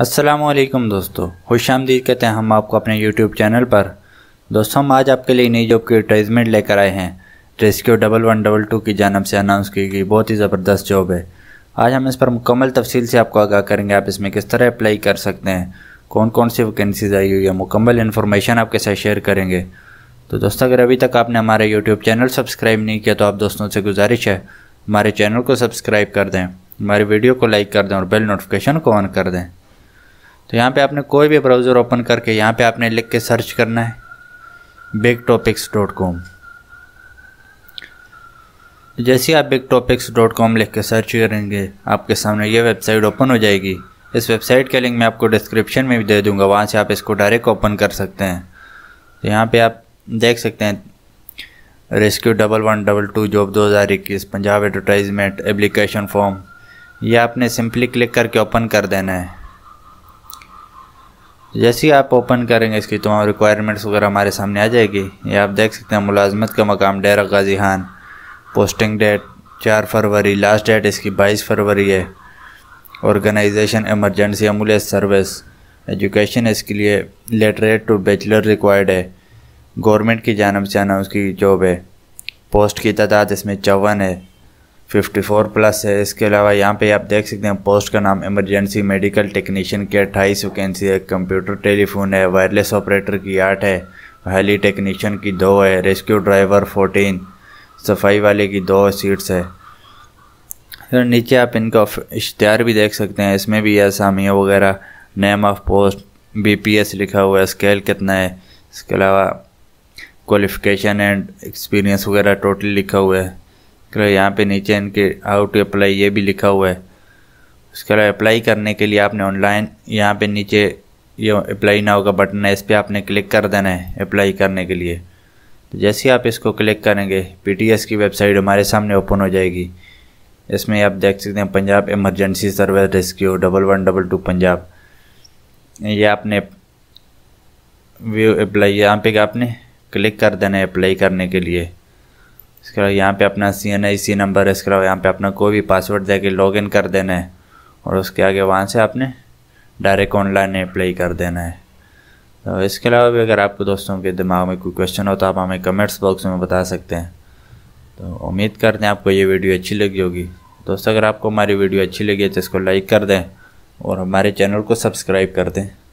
असलम दोस्तों खुश आमदीद कहते हैं हम आपको अपने यूट्यूब चैनल पर दोस्तों हम आज आपके लिए नई जॉब की एडवर्टाइजमेंट लेकर आए हैं rescue double one double two की जानब से अनाउंस की गई बहुत ही ज़बरदस्त जॉब है आज हम इस पर मुकम्मल तफसील से आपको आगाह करेंगे आप इसमें किस तरह अप्लाई कर सकते हैं कौन कौन सी वैकेंसीज आई हुई है मुकम्मल इन्फॉर्मेशन आपके साथ शेयर करेंगे तो दोस्तों अगर अभी तक आपने हमारे यूट्यूब चैनल सब्सक्राइब नहीं किया तो आप दोस्तों से गुजारिश है हमारे चैनल को सब्सक्राइब कर दें हमारी वीडियो को लाइक कर दें और बेल नोटिफिकेशन को ऑन कर दें तो यहाँ पे आपने कोई भी ब्राउज़र ओपन करके यहाँ पे आपने लिख के सर्च करना है बिग टॉपिक्स डॉट कॉम जैसे आप बिग टॉपिक्स डॉट कॉम लिख के सर्च करेंगे आपके सामने ये वेबसाइट ओपन हो जाएगी इस वेबसाइट का लिंक मैं आपको डिस्क्रिप्शन में भी दे दूंगा वहाँ से आप इसको डायरेक्ट ओपन कर सकते हैं तो यहाँ पर आप देख सकते हैं rescue double one double two job दो हज़ार इक्कीस पंजाब एडवर्टाइजमेंट एप्लीकेशन फॉर्म यह आपने सिंपली क्लिक करके ओपन कर देना है जैसे ही आप ओपन करेंगे इसकी तमाम रिक्वायरमेंट्स वगैरह हमारे सामने आ जाएगी ये आप देख सकते हैं मुलाजमत का मकाम डेरा गाजी खान पोस्टिंग डेट चार फरवरी लास्ट डेट इसकी बाईस फरवरी है organization emergency ambulance service education इसके लिए लेटरेट टू बैचलर रिक्वायर्ड है गवर्नमेंट की जानब से आना उसकी जॉब है पोस्ट की तादाद इसमें चौवन है 54 प्लस है इसके अलावा यहाँ पे आप देख सकते हैं पोस्ट का नाम इमरजेंसी मेडिकल टेक्नीशियन की अट्ठाईस वैकेंसी है कंप्यूटर टेलीफोन है वायरलेस ऑपरेटर की आठ है हेली टेक्नीशियन की दो है रेस्क्यू ड्राइवर 14 सफाई वाले की दो सीट्स है फिर नीचे आप इनका इश्तहार भी देख सकते हैं इसमें भी आसामिया वगैरह नेम ऑफ पोस्ट बी लिखा हुआ है स्केल कितना है इसके अलावा क्वालिफिकेशन एंड एक्सपीरियंस वगैरह टोटल लिखा हुआ है इसके यहाँ पे नीचे इनके हाउ टू अप्लाई ये भी लिखा हुआ है उसके अलावा अप्लाई करने के लिए आपने ऑनलाइन यहाँ पे नीचे ये अप्लाई नाउ का बटन है इस पर आपने क्लिक कर देना है अप्लाई करने के लिए तो जैसे आप इसको क्लिक करेंगे पी की वेबसाइट हमारे सामने ओपन हो जाएगी इसमें आप देख सकते हैं Punjab emergency service rescue double one double two Punjab ये आपने व्यू अप्लाई यहाँ पे आपने क्लिक कर देना है अप्लाई करने के लिए इसके अलावा यहाँ पे अपना सी एन आई सी नंबर है इसके अलावा यहाँ पे अपना कोई भी पासवर्ड दे के लॉग इन कर देना है और उसके आगे वहाँ से आपने डायरेक्ट ऑनलाइन अप्लाई कर देना है तो इसके अलावा भी अगर आपको दोस्तों के दिमाग में कोई क्वेश्चन हो तो आप हमें कमेंट्स बॉक्स में बता सकते हैं तो उम्मीद करते हैं आपको ये वीडियो अच्छी लगी होगी दोस्तों अगर आपको हमारी वीडियो अच्छी लगी है तो इसको लाइक कर दें और हमारे चैनल को सब्सक्राइब कर दें